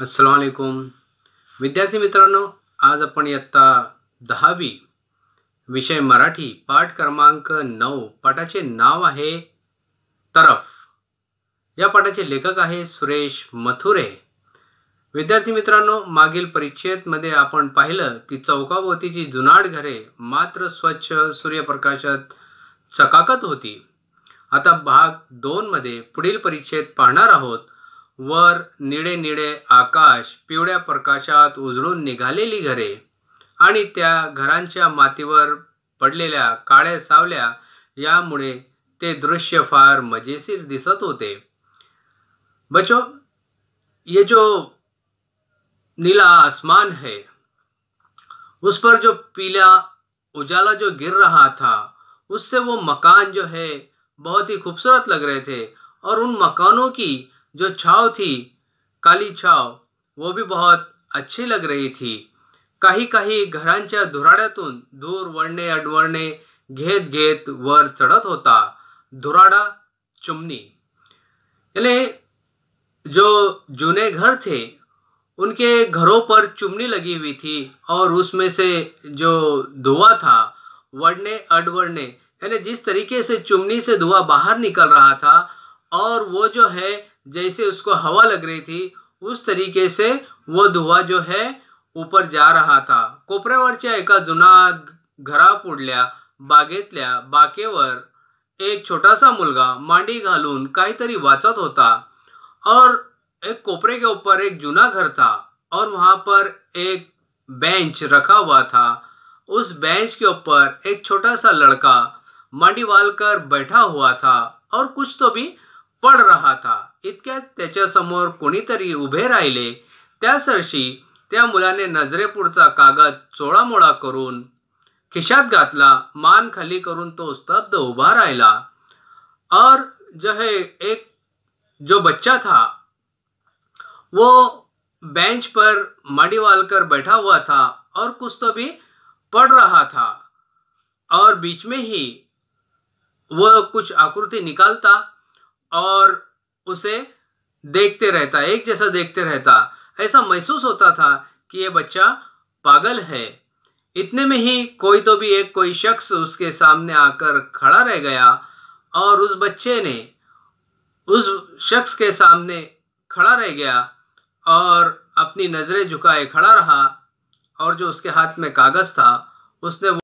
अलैकुम विद्यार्थी मित्रांनो आज आपण इयत्ता दहावी विषय मराठी पाठ क्रमांक नऊ पाठाचे नाव आहे तरफ या पाठाचे लेखक आहे सुरेश मथुरे विद्यार्थी मित्रांनो मागील परिच्छेदमध्ये आपण पाहिलं की चौकाभोवतीची जुनाड घरे मात्र स्वच्छ सूर्यप्रकाशात चकाकत होती आता भाग दोनमध्ये पुढील परिच्छेद पाहणार आहोत वर निळे निळे आकाश पिवळ्या प्रकाशात उजळून निघालेली घरे आणि त्या घरांच्या मातीवर पडलेल्या काळ्या सावल्या यामुळे ते दृश्य फार मजेशीर दिसत होते बचो ये जो नीला आसमान है उस पर जो पीला उजाला जो गिर रहा था उससे वो मकान जो है बहुत ही खूबसूरत लग रहे थे और उन मकानों की जो छाव थी काली छाव वो भी बहुत अच्छी लग रही थी कहीं कहीं घर धुराड्यातून दूर वर्णे अडवर्णे घेत घेत वर चढत होता धुराडा चुमनी यानी जो जूने घर थे उनके घरों पर चुमनी लगी हुई थी और उसमें से जो धुआं था वर्णे अडवर्णे यानी जिस तरीके से चुमनी से धुआं बाहर निकल रहा था और वो जो है जैसे उसको हवा लग रही थी उस तरीके से वो धुआं जो है ऊपर जा रहा था कोपऱ्यावरच्या एका जुना घरा पुढल्या बागेतल्या बाकेवर एक छोटासा मुलगा मांडी घालून काहीतरी वाचत होता और एक कोपरे के ऊपर एक जूना घर था और वहाँ पर एक बेंच रखा हुआ था उस बेंच के ऊपर एक छोटा सा लड़का मांडी वाल कर बैठा हुआ था और कुछ तो भी पढ़ रहा था इतक्यात त्याच्यासमोर कोणीतरी उभे राहिले त्या सरशी त्या मुलाने नजरेपुढचा कागद चोळामोळा करून खिशात घातला मान खाली करून तो स्तब्ध उभा राहिला और जो है एक जो बच्चा था वो बेंच पर माडीवाल कर बैठा हुआ था और कुछ तो भी पढ़ रहा था और बीच में ही वह कुछ आकृति निकालता और उसे देखते रहता एक जैसा देखते रहता ऐसा महसूस होता था कि यह बच्चा पागल है इतने में ही कोई तो भी एक कोई शख्स उसके सामने आकर खड़ा रह गया और उस बच्चे ने उस शख्स के सामने खड़ा रह गया और अपनी नज़रें झुकाए खड़ा रहा और जो उसके हाथ में कागज़ था उसने